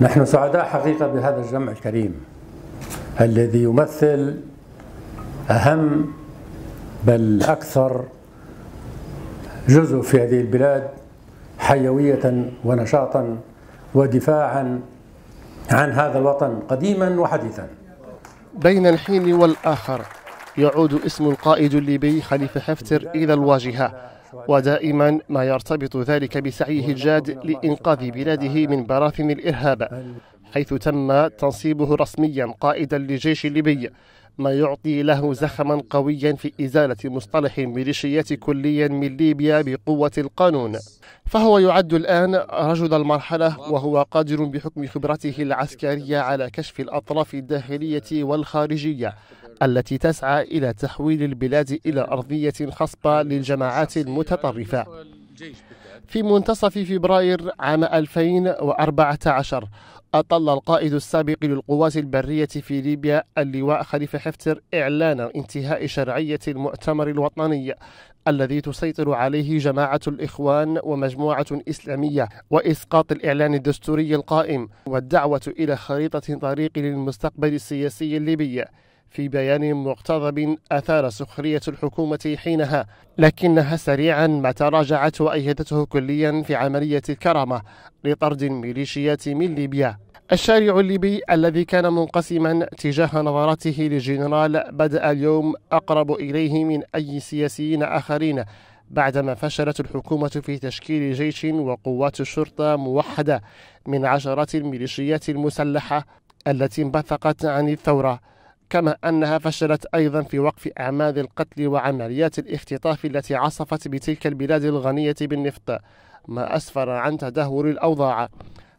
نحن سعداء حقيقة بهذا الجمع الكريم الذي يمثل أهم بل أكثر جزء في هذه البلاد حيوية ونشاطا ودفاعا عن هذا الوطن قديما وحديثا بين الحين والآخر يعود اسم القائد الليبي خليفة حفتر إلى الواجهة ودائما ما يرتبط ذلك بسعيه الجاد لإنقاذ بلاده من براثن الإرهاب حيث تم تنصيبه رسميا قائدا لجيش الليبي ما يعطي له زخما قويا في إزالة مصطلح ميليشيات كليا من ليبيا بقوة القانون فهو يعد الآن رجل المرحلة وهو قادر بحكم خبرته العسكرية على كشف الأطراف الداخلية والخارجية التي تسعى إلى تحويل البلاد إلى أرضية خصبة للجماعات المتطرفة في منتصف فبراير عام 2014 أطل القائد السابق للقوات البرية في ليبيا اللواء خليفة حفتر إعلان انتهاء شرعية المؤتمر الوطني الذي تسيطر عليه جماعة الإخوان ومجموعة إسلامية وإسقاط الإعلان الدستوري القائم والدعوة إلى خريطة طريق للمستقبل السياسي الليبي في بيان مقتضب أثار سخرية الحكومة حينها لكنها سريعا ما تراجعت وأيدته كليا في عملية الكرامة لطرد الميليشيات من ليبيا الشارع الليبي الذي كان منقسما تجاه نظرته للجنرال بدأ اليوم أقرب إليه من أي سياسيين آخرين بعدما فشلت الحكومة في تشكيل جيش وقوات الشرطة موحدة من عشرات الميليشيات المسلحة التي انبثقت عن الثورة كما أنها فشلت أيضا في وقف أعمال القتل وعمليات الاختطاف التي عصفت بتلك البلاد الغنية بالنفط ما أسفر عن تدهور الأوضاع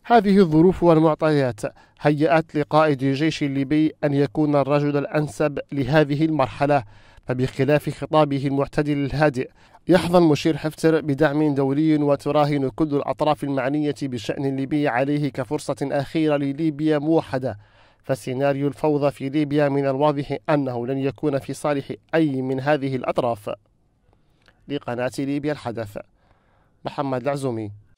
هذه الظروف والمعطيات هيأت لقائد الجيش الليبي أن يكون الرجل الأنسب لهذه المرحلة فبخلاف خطابه المعتدل الهادئ يحظى المشير حفتر بدعم دولي وتراهن كل الأطراف المعنية بشأن الليبي عليه كفرصة أخيرة لليبيا موحدة فسيناريو الفوضى في ليبيا من الواضح أنه لن يكون في صالح أي من هذه الأطراف لقناة ليبيا الحدث محمد العزومي